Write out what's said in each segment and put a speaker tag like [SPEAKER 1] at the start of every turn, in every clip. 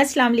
[SPEAKER 1] Aslam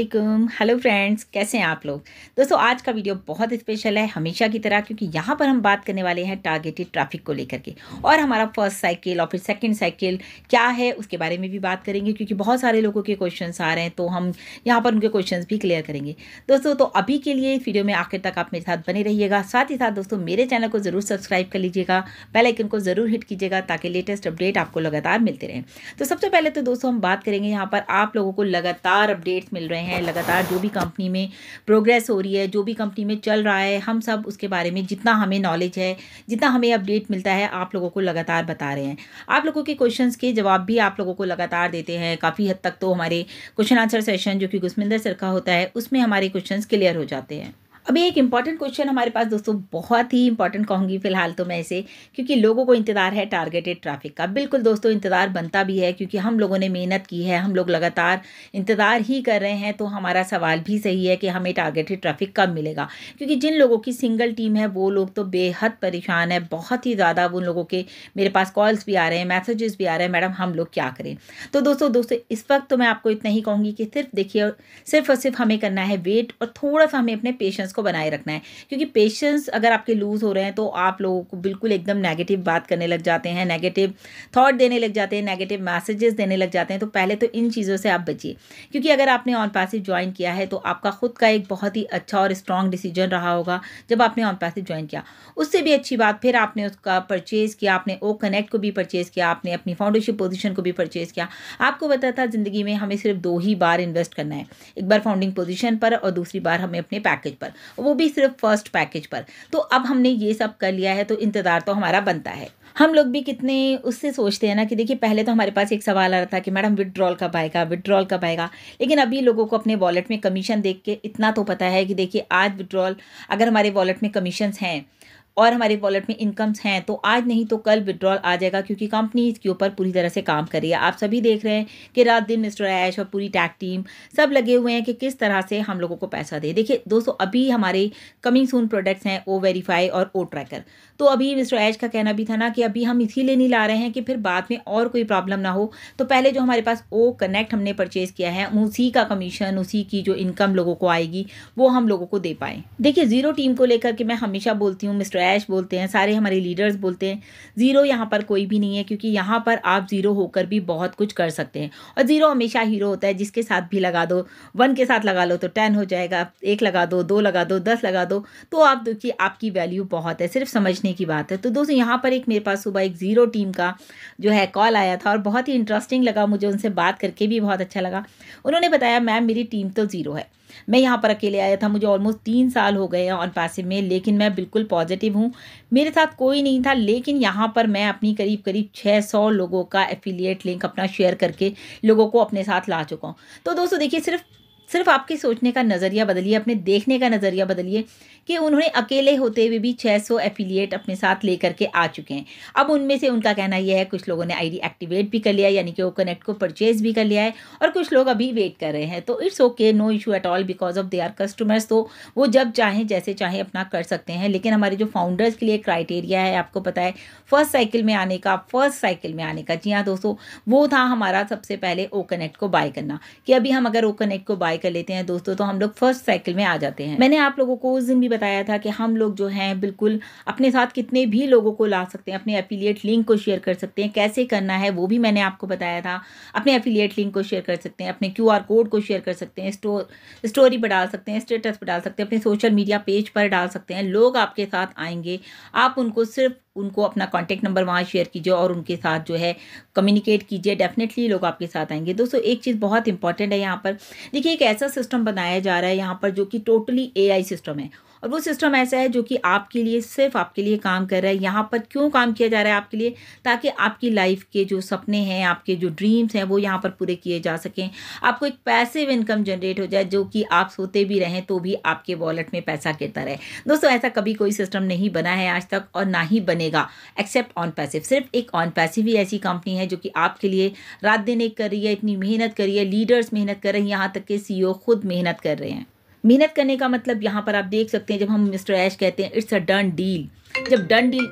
[SPEAKER 1] hello friends कैसे हैं आप लोग दोस्तों आज का वीडियो बहुत स्पेशल है हमेशा की तरह क्योंकि यहाँ पर हम बात करने वाले हैं टारगेटेड ट्रैफिक को लेकर के और हमारा फर्स्ट साइकिल और फिर सेकेंड साइकिल क्या है उसके बारे में भी बात करेंगे क्योंकि बहुत सारे लोगों के क्वेश्चन आ रहे हैं तो हम यहाँ पर उनके क्वेश्चन भी क्लियर करेंगे दोस्तों तो अभी के लिए इस वीडियो में आखिर तक आप मेरे साथ बने रहिएगा साथ ही साथ दोस्तों मेरे चैनल को ज़रूर सब्सक्राइब कर लीजिएगा बेल को ज़रूर हिट कीजिएगा ताकि लेटेस्ट अपडेट आपको लगातार मिलते रहें तो सबसे पहले तो दोस्तों हम बात करेंगे यहाँ पर आप लोगों को लगातार अपडेट अपडेट्स मिल रहे हैं लगातार जो भी कंपनी में प्रोग्रेस हो रही है जो भी कंपनी में चल रहा है हम सब उसके बारे में जितना हमें नॉलेज है जितना हमें अपडेट मिलता है आप लोगों को लगातार बता रहे हैं आप लोगों के क्वेश्चन के जवाब भी आप लोगों को लगातार देते हैं काफ़ी हद तक तो हमारे क्वेश्चन आंसर सेशन जो कि गुस्मिंदर सर का होता है उसमें हमारे क्वेश्चन क्लियर हो जाते हैं अभी एक इम्पॉर्टेंट क्वेश्चन हमारे पास दोस्तों बहुत ही इंपॉर्टेंट कहूँगी फिलहाल तो मैं इसे क्योंकि लोगों को इंतज़ार है टारगेटेड ट्रैफिक का बिल्कुल दोस्तों इंतज़ार बनता भी है क्योंकि हम लोगों ने मेहनत की है हम लोग लगातार इंतज़ार ही कर रहे हैं तो हमारा सवाल भी सही है कि हमें टारगेटेड ट्रैफिक कब मिलेगा क्योंकि जिन लोगों की सिंगल टीम है वो लोग तो बेहद परेशान है बहुत ही ज़्यादा उन लोगों के मेरे पास कॉल्स भी आ रहे हैं मैसेजेस भी आ रहे हैं मैडम हम लोग क्या करें तो दोस्तों दोस्तों इस वक्त तो मैं आपको इतना ही कहूँगी कि सिर्फ देखिए सिर्फ और सिर्फ हमें करना है वेट और थोड़ा सा हमें अपने पेशेंस पेशेंस को बनाए रखना है क्योंकि पेशेंस अगर आपके लूज़ हो रहे हैं तो आप लोगों को बिल्कुल एकदम नेगेटिव बात करने लग जाते हैं नेगेटिव थाट देने लग जाते हैं नेगेटिव मैसेजेस देने लग जाते हैं तो पहले तो इन चीज़ों से आप बचिए क्योंकि अगर आपने ऑन पैसिव ज्वाइन किया है तो आपका खुद का एक बहुत ही अच्छा और स्ट्रॉन्ग डिसीजन रहा होगा जब आपने ऑन पैसिव ज्वाइन किया उससे भी अच्छी बात फिर आपने उसका परचेज़ किया आपने ओ कनेक्ट को भी परचेज़ किया आपने अपनी फाउंडेशन पोजिशन को भी परचेज़ किया आपको बताया था ज़िंदगी में हमें सिर्फ दो ही बार इन्वेस्ट करना है एक बार फाउंडिंग पोजिशन पर और दूसरी बार हमें अपने पैकेज पर वो भी सिर्फ फर्स्ट पैकेज पर तो अब हमने ये सब कर लिया है तो इंतज़ार तो हमारा बनता है हम लोग भी कितने उससे सोचते हैं ना कि देखिए पहले तो हमारे पास एक सवाल आ रहा था कि मैडम विड्रॉल कब आएगा विड्रॉल कब आएगा लेकिन अभी लोगों को अपने वॉलेट में कमीशन देख के इतना तो पता है कि देखिए आज विड्रॉल अगर हमारे वॉलेट में कमीशंस हैं और हमारे वॉलेट में इनकम्स हैं तो आज नहीं तो कल विड्रॉल आ जाएगा क्योंकि कंपनी इसके ऊपर पूरी तरह से काम कर रही है आप सभी देख रहे हैं कि रात दिन मिस्टर ऐश और पूरी टैक टीम सब लगे हुए हैं कि किस तरह से हम लोगों को पैसा दे देखिए दोस्तों अभी हमारे कमिंग सून प्रोडक्ट्स हैं ओ वेरीफाई और ओ ट्रैकर तो अभी मिस्टर ऐश का कहना भी था ना कि अभी हम इसीलिए नहीं ला रहे हैं कि फिर बाद में और कोई प्रॉब्लम ना हो तो पहले जो हमारे पास ओ कनेक्ट हमने परचेज़ किया है उसी का कमीशन उसी की जो इनकम लोगों को आएगी वो हम लोगों को दे पाए देखिए ज़ीरो टीम को लेकर के मैं हमेशा बोलती हूँ मिस्टर ऐश बोलते हैं सारे हमारे लीडर्स बोलते हैं ज़ीरो यहाँ पर कोई भी नहीं है क्योंकि यहाँ पर आप ज़ीरो होकर भी बहुत कुछ कर सकते हैं और ज़ीरो हमेशा हीरो होता है जिसके साथ भी लगा दो वन के साथ लगा लो तो टेन हो जाएगा एक लगा दो दो लगा दो दस लगा दो तो आप देखिए आपकी वैल्यू बहुत है सिर्फ समझने की बात है तो दोस्तों यहाँ पर एक मेरे पास सुबह एक ज़ीरो टीम का जो है कॉल आया था और बहुत ही इंटरेस्टिंग लगा मुझे उनसे बात करके भी बहुत अच्छा लगा उन्होंने बताया मैम मेरी टीम तो ज़ीरो है मैं यहाँ पर अकेले आया था मुझे ऑलमोस्ट तीन साल हो गए हैं ऑन पैसिव में लेकिन मैं बिल्कुल पॉजिटिव हूँ मेरे साथ कोई नहीं था लेकिन यहाँ पर मैं अपनी करीब करीब 600 लोगों का एफिलिएट लिंक अपना शेयर करके लोगों को अपने साथ ला चुका हूँ तो दोस्तों देखिए सिर्फ सिर्फ आपके सोचने का नज़रिया बदलिए अपने देखने का नज़रिया बदलिए कि उन्होंने अकेले होते हुए भी 600 एफिलियट अपने साथ लेकर के आ चुके हैं अब उनमें से उनका कहना यह है कुछ लोगों ने आईडी एक्टिवेट भी कर लिया यानी कि वो कनेक्ट को परचेज भी कर लिया है और कुछ लोग अभी वेट कर रहे हैं तो it's okay no issue at all because of they are customers तो वो जब चाहें जैसे चाहें अपना कर सकते हैं लेकिन हमारे जो फाउंडर्स के लिए क्राइटेरिया है आपको पता है फर्स्ट साइकिल में आने का फर्स्ट साइकिल में आने का जी हाँ दोस्तों वो था हमारा सबसे पहले ओ कनेक्ट को बाय करना कि अभी हम अगर ओ कनेक्ट को बाय कर लेते हैं दोस्तों तो हम लोग फर्स्ट साइकिल में आ जाते हैं मैंने आप लोगों को उस दिन भी बताया था कि हम लोग जो हैं बिल्कुल अपने साथ कितने भी लोगों को ला सकते हैं अपने एफिलियट लिंक को शेयर कर सकते हैं कैसे करना है वो भी मैंने आपको बताया था अपने अफिलियट लिंक को शेयर कर सकते हैं अपने क्यू कोड को शेयर कर सकते हैं स्टोर स्टोरी पर डाल सकते हैं स्टेटस पर डाल सकते हैं अपने सोशल मीडिया पेज पर डाल सकते हैं लोग आपके साथ आएंगे आप उनको सिर्फ उनको अपना कॉन्टैक्ट नंबर वहाँ शेयर कीजिए और उनके साथ जो है कम्युनिकेट कीजिए डेफिनेटली लोग आपके साथ आएंगे दोस्तों एक चीज़ बहुत इंपॉर्टेंट है यहाँ पर देखिए एक ऐसा सिस्टम बनाया जा रहा है यहाँ पर जो कि टोटली ए सिस्टम है और वो सिस्टम ऐसा है जो कि आपके लिए सिर्फ आपके लिए काम कर रहा है यहाँ पर क्यों काम किया जा रहा है आपके लिए ताकि आपकी लाइफ के जो सपने हैं आपके जो ड्रीम्स हैं वो यहाँ पर पूरे किए जा सकें आपको एक पैसिव इनकम जनरेट हो जाए जो कि आप सोते भी रहें तो भी आपके वॉलेट में पैसा गिरता रहे दोस्तों ऐसा कभी कोई सिस्टम नहीं बना है आज तक और ना ही बनेगा एक्सेप्ट ऑन पैसिव सिर्फ एक ऑन पैसिव ही ऐसी कंपनी है जो कि आपके लिए रात दिन एक कर रही है इतनी मेहनत कर रही है लीडर्स मेहनत कर रहे हैं यहाँ तक के सीईओ e खुद मेहनत कर रहे हैं मेहनत करने का मतलब यहाँ पर आप देख सकते हैं जब हम मिस्टर ऐश कहते हैं इट्स अ डन डील जब डन डील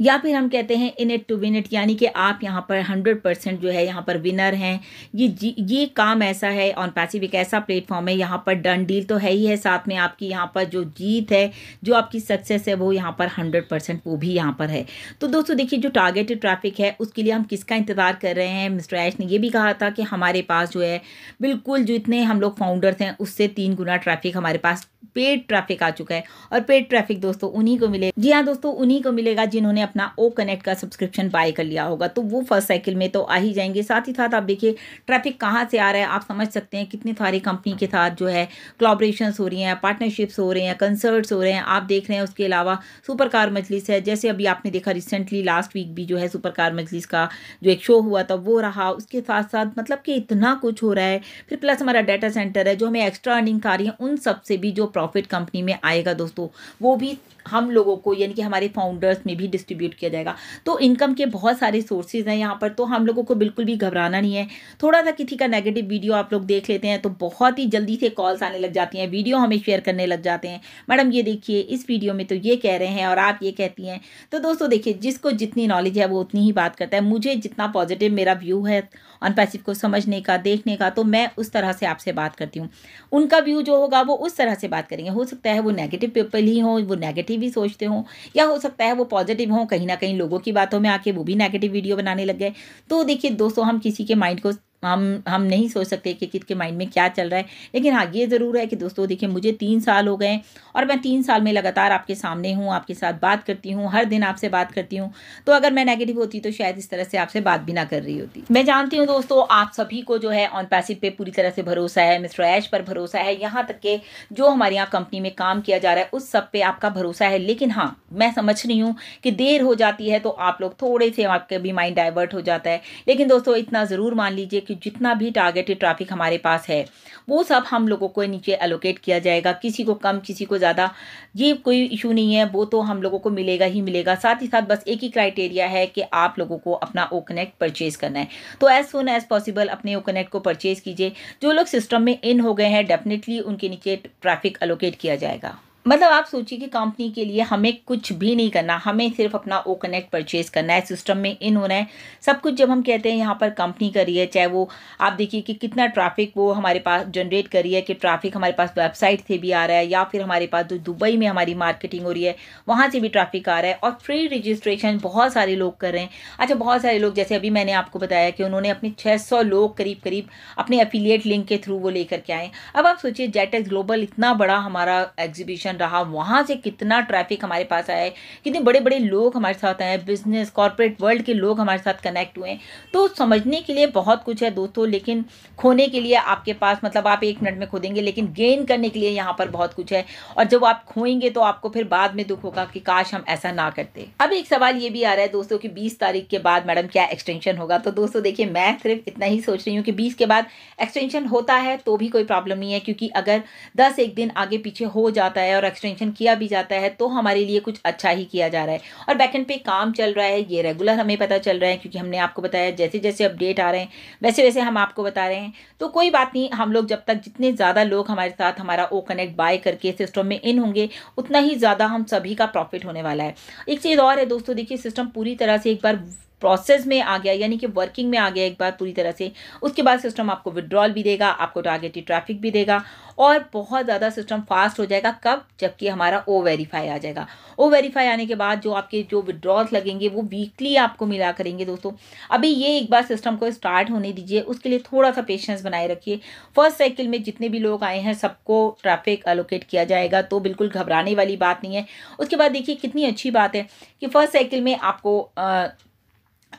[SPEAKER 1] या फिर हम कहते हैं in it to win it यानी कि आप यहाँ पर हंड्रेड परसेंट जो है यहाँ पर विनर हैं ये ये काम ऐसा है ऑन पैसिव एक ऐसा प्लेटफॉर्म है यहाँ पर डन डील तो है ही है साथ में आपकी यहाँ पर जो जीत है जो आपकी सक्सेस है वो यहाँ पर हंड्रेड परसेंट वो भी यहाँ पर है तो दोस्तों देखिए जो टारगेटेड ट्रैफिक है उसके लिए हम किसका इंतज़ार कर रहे हैं मिस्टर ऐश ने यह भी कहा था कि हमारे पास जो है बिल्कुल जो इतने हम लोग फाउंडर्स हैं उससे तीन गुना ट्रैफिक हमारे पास पेड ट्रैफिक आ चुका है और पेड ट्रैफिक दोस्तों उन्हीं को मिले जी हाँ दोस्तों उन्हीं को मिलेगा जिन्होंने अपना ओ कनेक्ट का सब्सक्रिप्शन बाय कर लिया होगा तो वो फर्स्ट साइकिल में तो आ ही जाएंगे साथ ही साथ आप देखिए ट्रैफिक कहाँ से आ रहा है आप समझ सकते हैं कितनी सारी कंपनी के साथ जो है कॉलाब्रेशन हो रही हैं पार्टनरशिप्स हो रहे हैं कंसर्ट्स हो रहे हैं आप देख रहे हैं उसके अलावा सुपर कार मजलिस है जैसे अभी आपने देखा रिसेंटली लास्ट वीक भी जो है सुपर कार मजलिस का जो एक शो हुआ था वो रहा उसके साथ साथ मतलब कि इतना कुछ हो रहा है फिर प्लस हमारा डाटा सेंटर है जो हमें एक्स्ट्रा अर्निंग आ रही है उन सबसे भी जो प्रॉफिट कंपनी में आएगा दोस्तों वो भी हम लोगों को यानी कि हमारे फाउंडर्स में भी डिस्ट्रीब्यूट किया जाएगा तो इनकम के बहुत सारे सोर्सेज हैं यहाँ पर तो हम लोगों को बिल्कुल भी घबराना नहीं है थोड़ा सा किसी का नेगेटिव वीडियो आप लोग देख लेते हैं तो बहुत ही जल्दी से कॉल्स आने लग जाती हैं वीडियो हमें शेयर करने लग जाते हैं मैडम ये देखिए इस वीडियो में तो ये कह रहे हैं और आप ये कहती हैं तो दोस्तों देखिए जिसको जितनी नॉलेज है वो उतनी ही बात करता है मुझे जितना पॉजिटिव मेरा व्यू है ऑन पैसिव को समझने का देखने का तो मैं उस तरह से आपसे बात करती हूँ उनका व्यू जो होगा वो उस तरह से बात करेंगे हो सकता है वो नेगेटिव पीपल ही हों वो नेगेटिव ही सोचते हों या हो सकता है वो पॉजिटिव हों कहीं ना कहीं लोगों की बातों में आके वो भी नेगेटिव वीडियो बनाने लग गए तो देखिए दोस्तों हम किसी के माइंड को हम हम नहीं सोच सकते कि किसके माइंड में क्या चल रहा है लेकिन हाँ ये ज़रूर है कि दोस्तों देखिए मुझे तीन साल हो गए और मैं तीन साल में लगातार आपके सामने हूँ आपके साथ बात करती हूँ हर दिन आपसे बात करती हूँ तो अगर मैं नेगेटिव होती तो शायद इस तरह से आपसे बात भी ना कर रही होती मैं जानती हूँ दोस्तों आप सभी को जो है ऑन पैसिव पे पूरी तरह से भरोसा है मिस्टर ऐश पर भरोसा है यहाँ तक के जो हमारे यहाँ कंपनी में काम किया जा रहा है उस सब पे आपका भरोसा है लेकिन हाँ मैं समझ रही हूँ कि देर हो जाती है तो आप लोग थोड़े से आपके भी माइंड डाइवर्ट हो जाता है लेकिन दोस्तों इतना ज़रूर मान लीजिए कि जितना भी टारगेटेड ट्रैफिक हमारे पास है वो सब हम लोगों को नीचे एलोकेट किया जाएगा किसी को कम किसी को ज़्यादा ये कोई इशू नहीं है वो तो हम लोगों को मिलेगा ही मिलेगा साथ ही साथ बस एक ही क्राइटेरिया है कि आप लोगों को अपना ओ कनेक्ट परचेज़ करना है तो एज़ सुन एज़ पॉसिबल अपने ओ कनेक्ट को परचेज़ कीजिए जो लोग सिस्टम में इन हो गए हैं डेफिनेटली उनके नीचे ट्रैफिक अलोकेट किया जाएगा मतलब आप सोचिए कि कंपनी के लिए हमें कुछ भी नहीं करना हमें सिर्फ अपना ओ कनेक्ट परचेज करना है सिस्टम में इन होना है सब कुछ जब हम कहते हैं यहाँ पर कंपनी कर रही है चाहे वो आप देखिए कि कितना ट्रैफिक वो हमारे पास जनरेट कर रही है कि ट्रैफिक हमारे पास वेबसाइट से भी आ रहा है या फिर हमारे पास जो दुबई में हमारी मार्केटिंग हो रही है वहाँ से भी ट्राफिक आ रहा है और फ्री रजिस्ट्रेशन बहुत सारे लोग कर रहे हैं अच्छा बहुत सारे लोग जैसे अभी मैंने आपको बताया कि उन्होंने अपने छः लोग करीब करीब अपने अफिलियट लिंक के थ्रू वो लेकर के आए अब आप सोचिए जेटेक्स ग्लोबल इतना बड़ा हमारा एग्जीबिशन कंडीशन रहा वहां से कितना ट्रैफिक हमारे पास आया कितने बड़े बड़े लोग हमारे साथ आए बिजनेस कॉरपोरेट वर्ल्ड के लोग हमारे साथ कनेक्ट हुए तो समझने के लिए बहुत कुछ है दोस्तों लेकिन खोने के लिए आपके पास मतलब आप एक मिनट में खो देंगे लेकिन गेन करने के लिए यहाँ पर बहुत कुछ है और जब आप खोएंगे तो आपको फिर बाद में दुख होगा कि काश हम ऐसा ना करते अब एक सवाल ये भी आ रहा है दोस्तों की बीस तारीख के बाद मैडम क्या एक्सटेंशन होगा तो दोस्तों देखिए मैं सिर्फ इतना ही सोच रही हूँ कि बीस के बाद एक्सटेंशन होता है तो भी कोई प्रॉब्लम नहीं है क्योंकि अगर दस एक दिन आगे पीछे हो जाता है और एक्सटेंशन किया भी जाता है तो हमारे लिए कुछ अच्छा ही किया जा रहा है और बैकेंड पे काम चल रहा है ये रेगुलर हमें पता चल रहा है क्योंकि हमने आपको बताया जैसे जैसे अपडेट आ रहे हैं वैसे वैसे हम आपको बता रहे हैं तो कोई बात नहीं हम लोग जब तक जितने ज़्यादा लोग हमारे साथ हमारा ओ कनेक्ट बाय करके सिस्टम में इन होंगे उतना ही ज़्यादा हम सभी का प्रॉफिट होने वाला है एक चीज़ और है दोस्तों देखिए सिस्टम पूरी तरह से एक बार प्रोसेस में आ गया यानी कि वर्किंग में आ गया एक बार पूरी तरह से उसके बाद सिस्टम आपको विड्रॉल भी देगा आपको टारगेटेड ट्रैफिक भी देगा और बहुत ज़्यादा सिस्टम फास्ट हो जाएगा कब जबकि हमारा ओ वेरीफाई आ जाएगा ओ वेरीफाई आने के बाद जो आपके जो विड्रॉल्स लगेंगे वो वीकली आपको मिला करेंगे दोस्तों अभी ये एक बार सिस्टम को स्टार्ट होने दीजिए उसके लिए थोड़ा सा पेशेंस बनाए रखिए फर्स्ट साइकिल में जितने भी लोग आए हैं सबको ट्रैफिक अलोकेट किया जाएगा तो बिल्कुल घबराने वाली बात नहीं है उसके बाद देखिए कितनी अच्छी बात है कि फर्स्ट साइकिल में आपको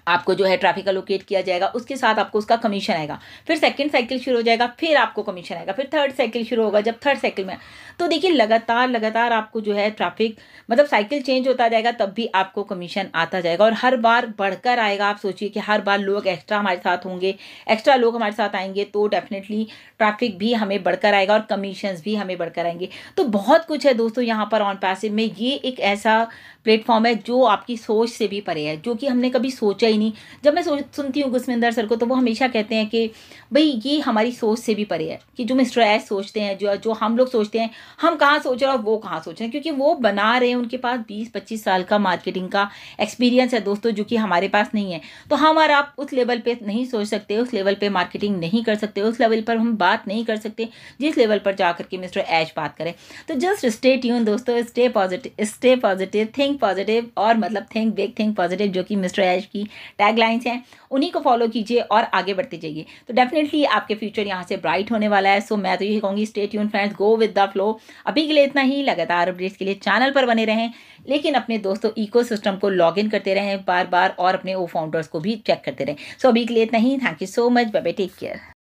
[SPEAKER 1] आपको जो है ट्रैफिक अलोकेट किया जाएगा उसके साथ आपको उसका कमीशन आएगा फिर सेकंड साइकिल शुरू हो जाएगा फिर आपको कमीशन आएगा फिर थर्ड साइकिल शुरू होगा जब थर्ड साइकिल में तो देखिए लगातार लगातार आपको जो है ट्रैफिक मतलब साइकिल चेंज होता जाएगा तब भी आपको कमीशन आता जाएगा और हर बार बढ़कर आएगा आप सोचिए कि हर बार लोग एक्स्ट्रा हमारे साथ होंगे एक्स्ट्रा लोग हमारे साथ आएंगे तो डेफिनेटली ट्रैफिक भी हमें बढ़कर आएगा और कमीशन भी हमें बढ़कर आएंगे तो बहुत कुछ है दोस्तों यहाँ पर ऑन पैसिव में ये एक ऐसा प्लेटफॉर्म है जो आपकी सोच से भी परे है जो कि हमने कभी सोचा सोचा ही नहीं जब मैं सुनती हूँ गुस्मिंदर सर को तो वो हमेशा कहते हैं कि भाई ये हमारी सोच से भी परे है कि जो मिस्टर एस सोचते हैं जो जो हम लोग सोचते हैं हम कहाँ सोच रहे हैं और वो कहाँ सोच रहे हैं क्योंकि वो बना रहे हैं उनके पास बीस पच्चीस साल का मार्केटिंग का एक्सपीरियंस है दोस्तों जो कि हमारे पास नहीं है तो हम और आप उस लेवल पर नहीं सोच सकते उस लेवल पर मार्केटिंग नहीं कर सकते उस लेवल पर हम बात नहीं कर सकते जिस लेवल पर जा करके मिस्टर एच बात करें तो जस्ट स्टे ट्यून दोस्तों stay positive stay positive think positive और मतलब थिंक बिग थिंक पॉजिटिव जो कि मिस्टर एच की टैगलाइंस हैं उन्हीं को फॉलो कीजिए और आगे बढ़ते जाइए तो डेफिनेटली आपके फ्यूचर यहाँ से ब्राइट होने वाला है सो मैं तो यही कहूँगी स्टेट यून friends go with the flow अभी के लिए इतना ही लगातार अपडेट्स के लिए चैनल पर बने रहें लेकिन अपने दोस्तों इको को लॉग इन करते रहें बार बार और अपने ओ फाउंडर्स को भी चेक करते रहें सो अभी के लिए इतना ही thank you so much bye bye take care